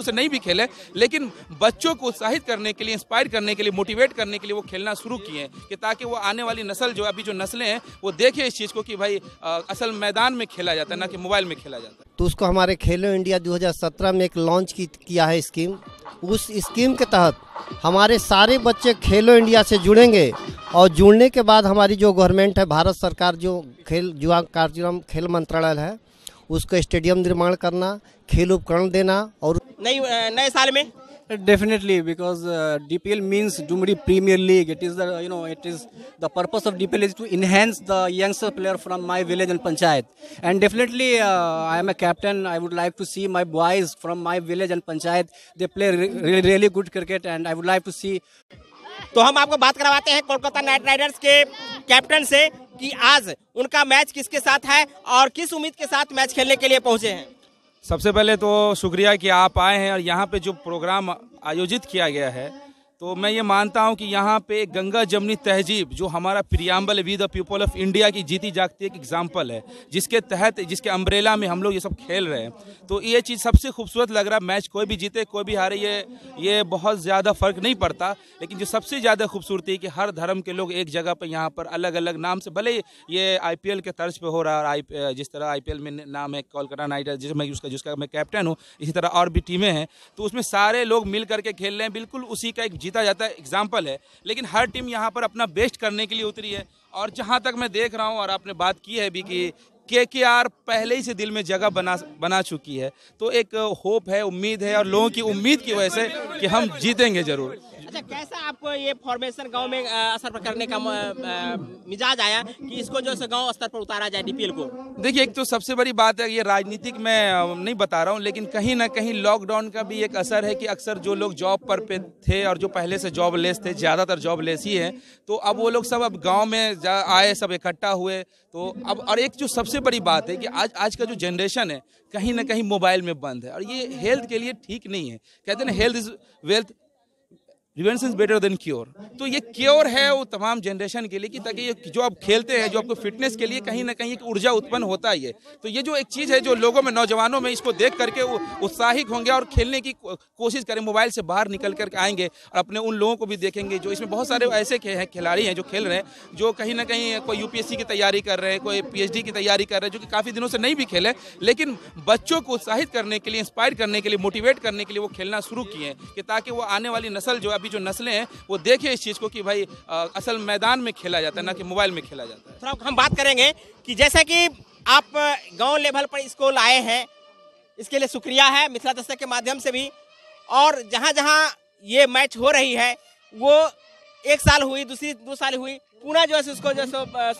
उसे नहीं भी खेले लेकिन बच्चों को उत्साहित करने के लिए इंस्पायर करने के लिए मोटिवेट करने के लिए वो खेलना शुरू किए हैं कि ताकि वो आने वाली नस्ल जो अभी जो नस्लें हैं वो देखें इस चीज़ को कि भाई आ, असल मैदान में खेला जाता है ना कि मोबाइल में खेला जाता है तो उसको हमारे खेलो इंडिया 2017 में एक लॉन्च की, किया है स्कीम उस स्कीम के तहत हमारे सारे बच्चे खेलो इंडिया से जुड़ेंगे और जुड़ने के बाद हमारी जो गवर्नमेंट है भारत सरकार जो खेल युवा कार्यक्रम खेल मंत्रालय है उसको स्टेडियम निर्माण करना खेल उपकरण देना और नई नए साल में definitely because D P L means Dumri premier league it is do know it is the purpose of D P L is to enhance the youngster player from my village and panchayat and definitely I am a captain I would like to see my boys from my village and panchayat they play really good cricket and I would like to see तो हम आपको बात करवाते हैं Kolkata Knight Riders के captain से कि आज उनका मैच किसके साथ है और किस उम्मीद के साथ मैच खेलने के लिए पहुंचे हैं सबसे पहले तो शुक्रिया कि आप आए हैं और यहाँ पे जो प्रोग्राम आयोजित किया गया है तो मैं ये मानता हूँ कि यहाँ पे गंगा जमनी तहजीब जो हमारा preamble we the people of India की जीती जागती एक एग्जाम्पल है जिसके तहत जिसके अम्ब्रेला में हम लोग ये सब खेल रहे हैं तो ये चीज़ सबसे खूबसूरत लग रहा है मैच कोई भी जीते कोई भी हारे ये ये बहुत ज़्यादा फ़र्क नहीं पड़ता लेकिन जो सबसे ज़्यादा खूबसूरती है कि हर धर्म के लोग एक जगह पर यहाँ पर अलग अलग नाम से भले ये आई के तर्ज पर हो रहा है आई जिस तरह आई में नाम है कोलकाता नाइट राइडर्स जिसमें उसका जिसका मैं कैप्टन हूँ इसी तरह और भी टीमें हैं तो उसमें सारे लोग मिल करके खेल रहे हैं बिल्कुल उसी का एक जीता जाता है एग्जाम्पल है लेकिन हर टीम यहाँ पर अपना बेस्ट करने के लिए उतरी है और जहाँ तक मैं देख रहा हूँ और आपने बात की है भी कि के के आर पहले ही से दिल में जगह बना बना चुकी है तो एक होप है उम्मीद है और लोगों की उम्मीद की वजह से कि हम जीतेंगे जरूर अच्छा कैसा आपको ये फॉर्मेशन गांव में असर करने का मिजाज आया कि इसको जो है गांव स्तर पर उतारा जाए डीपीएल को देखिए एक तो सबसे बड़ी बात है ये राजनीतिक मैं नहीं बता रहा हूँ लेकिन कहीं ना कहीं लॉकडाउन का भी एक असर है कि अक्सर जो लोग जॉब पर पे थे और जो पहले से जॉब लेस थे ज़्यादातर जॉब लेस ही है तो अब वो लोग सब अब गाँव में आए सब इकट्ठा हुए तो अब और एक जो सबसे बड़ी बात है कि आज आज का जो जनरेशन है कहीं ना कहीं मोबाइल में बंद है और ये हेल्थ के लिए ठीक नहीं है कहते हैं ना health is wealth prevention is better than cure तो ये क्योर है वो तमाम जनरेशन के लिए कि ताकि ये जो आप खेलते हैं जो आपको फिटनेस के लिए कहीं ना कहीं एक ऊर्जा उत्पन्न होता ही है तो ये जो एक चीज़ है जो लोगों में नौजवानों में इसको देख करके वो उत्साहित होंगे और खेलने की कोशिश करें मोबाइल से बाहर निकल करके आएंगे और अपने उन लोगों को भी देखेंगे जो इसमें बहुत सारे ऐसे हैं खिलाड़ी हैं जो खेल रहे हैं जो कहीं ना कहीं कोई यू की तैयारी कर रहे हैं कोई पी की तैयारी कर रहे हैं जो कि काफ़ी दिनों से नहीं भी खेले लेकिन बच्चों को उत्साहित करने के लिए इंस्पायर करने के लिए मोटिवेट करने के लिए वो खेलना शुरू किए हैं कि ताकि वो आने वाली नस्ल जो है अभी जो नस्लें हैं वो देखे इस चीज़ को कि भाई आ, असल मैदान में खेला जाता है ना कि मोबाइल में खेला जाता है थोड़ा हम बात करेंगे कि जैसा कि आप गांव लेवल पर इसको लाए हैं इसके लिए शुक्रिया है मिथिला दस्तक के माध्यम से भी और जहाँ जहाँ ये मैच हो रही है वो एक साल हुई दूसरी दो साल हुई पुनः जो है उसको जो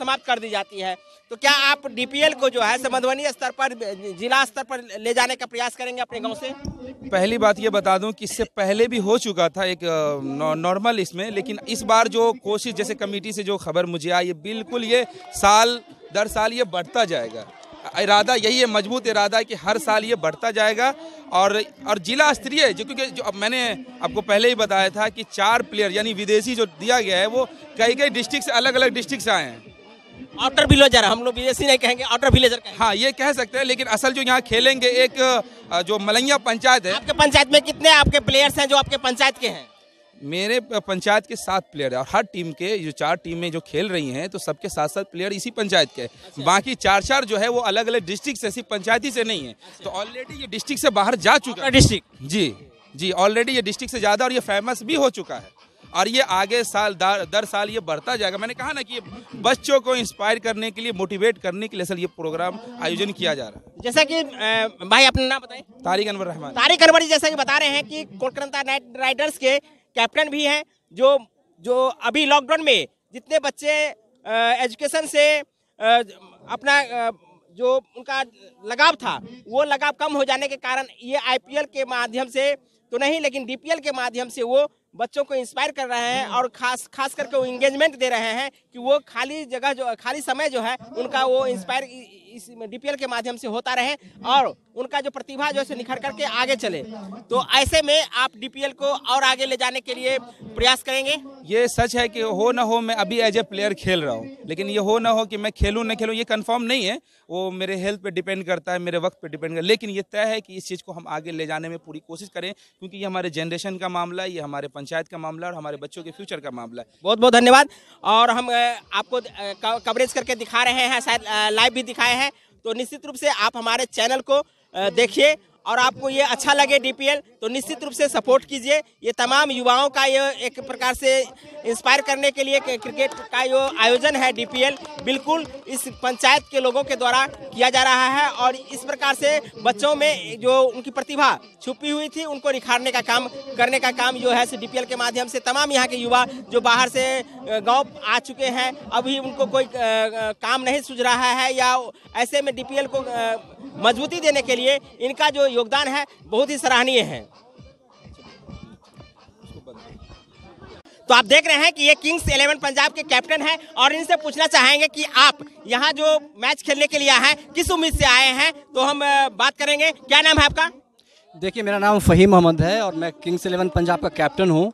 समाप्त कर दी जाती है तो क्या आप डीपीएल को जो है मधुबनी स्तर पर जिला स्तर पर ले जाने का प्रयास करेंगे अपने गांव से पहली बात ये बता दूं कि इससे पहले भी हो चुका था एक नॉर्मल इसमें लेकिन इस बार जो कोशिश जैसे कमेटी से जो खबर मुझे आई बिल्कुल ये साल दर साल ये बढ़ता जाएगा इरादा यही है मजबूत इरादा है कि हर साल ये बढ़ता जाएगा और और जिला स्तरीय जो क्योंकि जो अब मैंने आपको पहले ही बताया था कि चार प्लेयर यानी विदेशी जो दिया गया है वो कई कई डिस्ट्रिक्ट से अलग अलग डिस्ट्रिक्ट से आए हैं आउटर विलेजर हम लोग विदेशी नहीं कहेंगे आउटर विलेजर कहेंगे हाँ ये कह सकते हैं लेकिन असल जो यहाँ खेलेंगे एक जो मलैया पंचायत है आपके पंचायत में कितने आपके प्लेयर्स हैं जो आपके पंचायत के हैं मेरे पंचायत के सात प्लेयर है और हर टीम के जो चार टीमें जो खेल रही हैं तो सबके साथ साथ प्लेयर इसी पंचायत के अच्छा। बाकी चार चार जो है वो अलग अलग डिस्ट्रिक्ट से सिर्फ पंचायती से नहीं है अच्छा। तो ऑलरेडी ये डिस्ट्रिक्ट से बाहर जा चुका है डिस्ट्रिक्ट जी जी ऑलरेडी ये डिस्ट्रिक्ट से ज़्यादा और ये फेमस भी हो चुका है और ये आगे साल दर साल ये बढ़ता जाएगा मैंने कहा ना कि बच्चों को इंस्पायर करने के लिए मोटिवेट करने के लिए सर ये प्रोग्राम आयोजन किया जा रहा है जैसा कि भाई अपना नाम बताए तारिक अनवर रहमान तारिक अनवर जी जैसा कि बता रहे हैं कि कोलकाता नाइट राइडर्स के कैप्टन भी हैं जो जो अभी लॉकडाउन में जितने बच्चे एजुकेशन से अपना जो उनका लगाव था वो लगाव कम हो जाने के कारण ये आईपीएल के माध्यम से तो नहीं लेकिन डीपीएल के माध्यम से वो बच्चों को इंस्पायर कर रहे हैं और खास खास करके वो इंगेजमेंट दे रहे हैं कि वो खाली जगह जो खाली समय जो है उनका वो इंस्पायर इस डीपीएल के माध्यम से होता रहे और उनका जो प्रतिभा जो है निखर करके आगे चले तो ऐसे में आप डीपीएल को और आगे ले जाने के लिए प्रयास करेंगे ये सच है कि हो ना हो मैं अभी एज ए प्लेयर खेल रहा हूँ लेकिन ये हो ना हो कि मैं खेलूँ ना खेलूँ ये कन्फर्म नहीं है वो मेरे हेल्थ पर डिपेंड करता है मेरे वक्त पर डिपेंड करता है लेकिन ये तय है कि इस चीज़ को हम आगे ले जाने में पूरी कोशिश करें क्योंकि ये हमारे जनरेशन का मामला है ये हमारे पंचायत का मामला और हमारे बच्चों के फ्यूचर का मामला है बहुत बहुत धन्यवाद और हम आपको कवरेज करके दिखा रहे हैं शायद लाइव भी दिखाए हैं तो निश्चित रूप से आप हमारे चैनल को देखिए और आपको ये अच्छा लगे डीपीएल तो निश्चित रूप से सपोर्ट कीजिए ये तमाम युवाओं का ये एक प्रकार से इंस्पायर करने के लिए क्रिकेट का जो आयोजन है डीपीएल बिल्कुल इस पंचायत के लोगों के द्वारा किया जा रहा है और इस प्रकार से बच्चों में जो उनकी प्रतिभा छुपी हुई थी उनको निखारने का काम करने का काम जो है डीपीएल के माध्यम से तमाम यहाँ के युवा जो बाहर से गाँव आ चुके हैं अभी उनको कोई काम नहीं सुझ रहा है या ऐसे में डी को मजबूती देने के लिए इनका जो योगदान है बहुत ही सराहनीय है तो आप देख रहे हैं कि ये किंग्स इलेवन पंजाब के कैप्टन हैं और इनसे पूछना चाहेंगे कि आप यहाँ जो मैच खेलने के लिए आए हैं किस उम्मीद से आए हैं तो हम बात करेंगे क्या नाम है आपका देखिए मेरा नाम फ़हीम अहमद है और मैं किंग्स इलेवन पंजाब का कैप्टन हूँ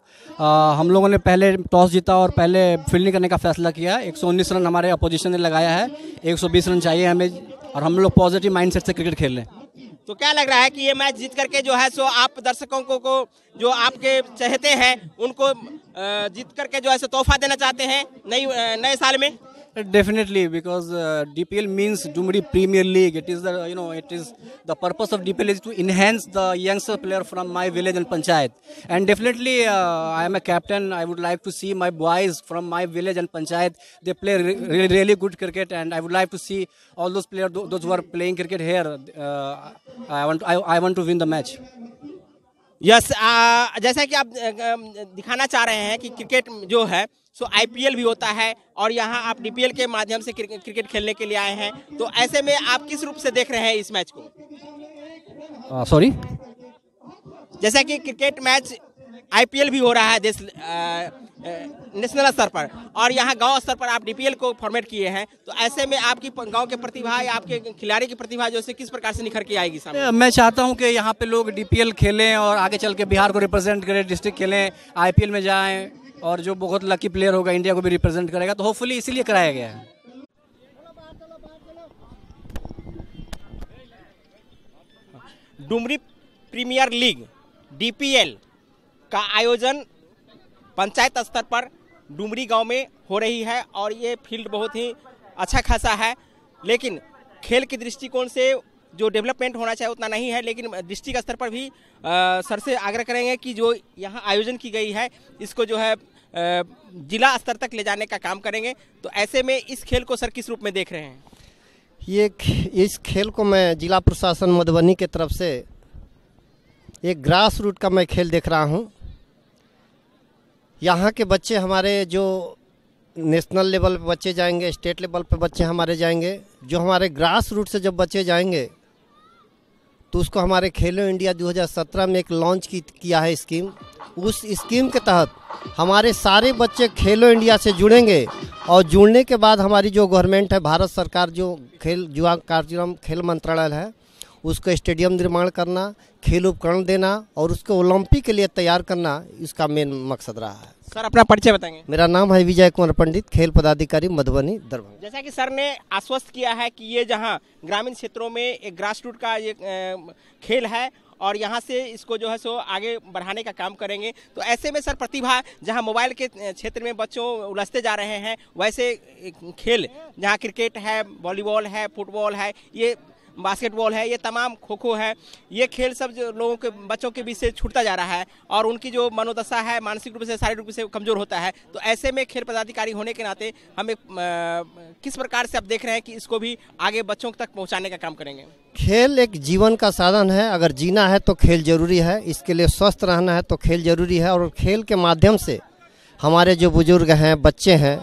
हम लोगों ने पहले टॉस जीता और पहले फील्डिंग करने का फैसला किया 119 रन हमारे अपोजिशन ने लगाया है 120 रन चाहिए हमें और हम लोग पॉजिटिव माइंडसेट से क्रिकेट खेल रहे हैं तो क्या लग रहा है कि ये मैच जीत करके जो है सो आप दर्शकों को, को जो आपके चाहते हैं उनको जीत करके जो है सो तोहफा देना चाहते हैं नई नए साल में Definitely, because uh, DPL means Dumri Premier League. It is the you know it is the purpose of DPL is to enhance the youngster player from my village and panchayat. And definitely, uh, I am a captain. I would like to see my boys from my village and panchayat. They play re re really good cricket, and I would like to see all those players, those who are playing cricket here. Uh, I want I, I want to win the match. Yes जैसा कि आप दिखाना चाह रहे हैं कि cricket जो है सो आईपीएल भी होता है और यहाँ आप डीपीएल के माध्यम से क्रिकेट खेलने के लिए आए हैं तो ऐसे में आप किस रूप से देख रहे हैं इस मैच को सॉरी जैसा कि क्रिकेट मैच आईपीएल भी हो रहा है देश नेशनल स्तर पर और यहाँ गांव स्तर पर आप डीपीएल को फॉर्मेट किए हैं तो ऐसे में आपकी गांव के प्रतिभा या आपके खिलाड़ी की प्रतिभा जो है किस प्रकार से निखर के आएगी सामने मैं चाहता हूँ कि यहाँ पे लोग डीपीएल खेलें और आगे चल के बिहार को रिप्रेजेंट करें डिस्ट्रिक्ट खेलें आई में जाए और जो बहुत लकी प्लेयर होगा इंडिया को भी रिप्रेजेंट करेगा तो होपफुली इसीलिए कराया गया है डुमरी प्रीमियर लीग डीपीएल का आयोजन पंचायत स्तर पर डुमरी गांव में हो रही है और ये फील्ड बहुत ही अच्छा खासा है लेकिन खेल के दृष्टिकोण से जो डेवलपमेंट होना चाहिए उतना नहीं है लेकिन डिस्ट्रिक्ट स्तर पर भी आ, सर से आग्रह करेंगे कि जो यहाँ आयोजन की गई है इसको जो है जिला स्तर तक ले जाने का काम करेंगे तो ऐसे में इस खेल को सर किस रूप में देख रहे हैं ये इस खेल को मैं जिला प्रशासन मधुबनी के तरफ से एक ग्रास रूट का मैं खेल देख रहा हूँ यहाँ के बच्चे हमारे जो नेशनल लेवल पे बच्चे जाएंगे स्टेट लेवल पे बच्चे हमारे जाएंगे जो हमारे ग्रास रूट से जब बच्चे जाएंगे तो उसको हमारे खेलो इंडिया 2017 में एक लॉन्च की किया है स्कीम उस स्कीम के तहत हमारे सारे बच्चे खेलो इंडिया से जुड़ेंगे और जुड़ने के बाद हमारी जो गवर्नमेंट है भारत सरकार जो खेल युवा कार्यक्रम खेल मंत्रालय है उसको स्टेडियम निर्माण करना खेल उपकरण देना और उसको ओलंपिक के लिए तैयार करना इसका मेन मकसद रहा है सर अपना परिचय बताएंगे मेरा नाम है विजय कुमार पंडित खेल पदाधिकारी मधुबनी दरभंगा जैसा कि सर ने आश्वस्त किया है कि ये जहाँ ग्रामीण क्षेत्रों में एक ग्रास रूट का ये खेल है और यहाँ से इसको जो है सो आगे बढ़ाने का काम करेंगे तो ऐसे में सर प्रतिभा जहाँ मोबाइल के क्षेत्र में बच्चों उलझते जा रहे हैं वैसे खेल जहाँ क्रिकेट है वॉलीबॉल है फुटबॉल है ये बास्केटबॉल है ये तमाम खो खो है ये खेल सब जो लोगों के बच्चों के बीच से छूटता जा रहा है और उनकी जो मनोदशा है मानसिक रूप से शारीरिक रूप से कमजोर होता है तो ऐसे में खेल पदाधिकारी होने के नाते हम एक किस प्रकार से आप देख रहे हैं कि इसको भी आगे बच्चों तक पहुँचाने का काम करेंगे खेल एक जीवन का साधन है अगर जीना है तो खेल जरूरी है इसके लिए स्वस्थ रहना है तो खेल जरूरी है और खेल के माध्यम से हमारे जो बुजुर्ग हैं बच्चे हैं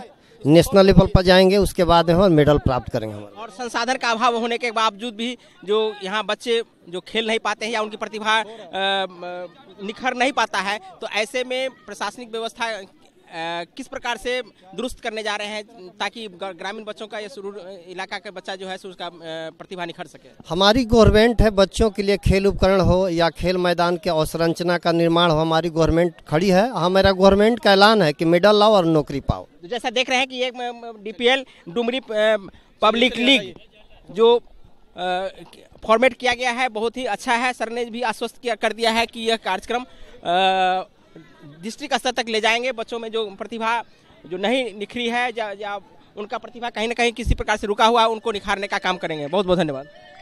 नेशनल लेवल पर जाएंगे उसके बाद हम मेडल प्राप्त करेंगे हमारे और संसाधन का अभाव होने के बावजूद भी जो यहाँ बच्चे जो खेल नहीं पाते हैं या उनकी प्रतिभा निखर नहीं पाता है तो ऐसे में प्रशासनिक व्यवस्था किस प्रकार से दुरुस्त करने जा रहे हैं ताकि ग्रामीण बच्चों का या इलाका का बच्चा जो है उसका प्रतिभा निखर सके हमारी गवर्नमेंट है बच्चों के लिए खेल उपकरण हो या खेल मैदान के अवसंरचना का निर्माण हो हमारी गवर्नमेंट खड़ी है हमारा गवर्नमेंट का ऐलान है कि मेडल लाओ और नौकरी पाओ तो जैसा देख रहे हैं कि एक डीपीएल डुमरी पब्लिक लीग जो फॉर्मेट किया गया है बहुत ही अच्छा है सर ने भी आश्वस्त कर दिया है कि यह कार्यक्रम डिस्ट्रिक्ट स्तर तक ले जाएंगे बच्चों में जो प्रतिभा जो नहीं निखरी है या, या उनका प्रतिभा कहीं ना कहीं किसी प्रकार से रुका हुआ उनको निखारने का काम करेंगे बहुत बहुत धन्यवाद